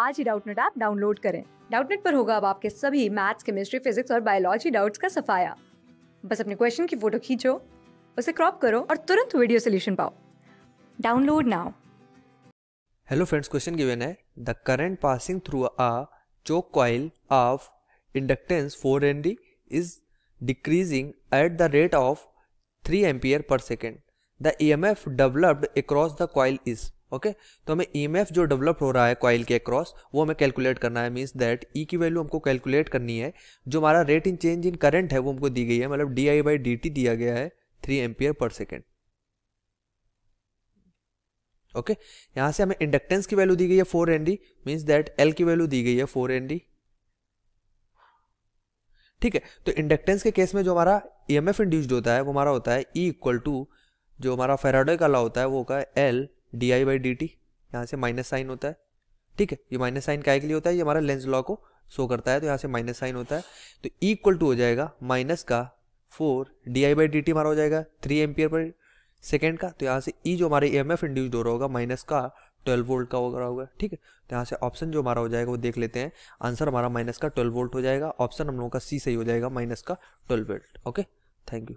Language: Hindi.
आज ही डाउटनेट ऐप डाउनलोड करें डाउटनेट पर होगा अब आपके सभी मैथ्स केमिस्ट्री फिजिक्स और बायोलॉजी डाउट्स का सफाया बस अपने क्वेश्चन की फोटो खींचो उसे क्रॉप करो और तुरंत वीडियो सोल्यूशन पाओ download now hello friends question given है the current passing through a choke coil of inductance 4 and is decreasing at the rate of 3 ampere per second the E M F developed across the coil is okay okay? तो हमें ई e जो डेवलप हो रहा है कॉइल के अक्रॉस वो हमें कैलकुलेट करना है मीन्स दैट ई की वैल्यू हमको कैलकुलेट करनी है जो हमारा rate in change in current है वो हमको दी गई है मतलब डी आई बाई डी दिया गया है three ampere per second okay okay? यहाँ से हमें इंडक्टेंस की वैल्यू दी गई है four N D means that L की वैल्यू दी गई है फोर एन डी ठीक है तो इंडक्टेंस के केस में जो हमारा ई एम इंड्यूस्ड होता है वो हमारा होता है ई इक्वल टू जो हमारा फेराडो का लॉ होता है वो होगा L D I by D T यहाँ से माइनस साइन होता है ठीक है ये माइनस साइन क्या के लिए होता है ये हमारा लेंस लॉ को शो करता है तो यहाँ से माइनस साइन होता है तो इक्वल टू हो जाएगा माइनस का four D I by D T हमारा हो जाएगा थ्री एम्पियर पर सेकेंड का तो यहाँ से ई e जो हमारे ई एम एफ इंड्यूस हो रहा होगा माइनस का ट्वेल्व वोल्ट का हो रहा होगा ठीक है तो यहाँ से ऑप्शन जो हमारा हो जाएगा वो देख लेते हैं आंसर हमारा माइनस का ट्वेल्व वोल्ट हो जाएगा ऑप्शन हम लोगों का सी सही हो जाएगा माइनस का twelve volt okay thank you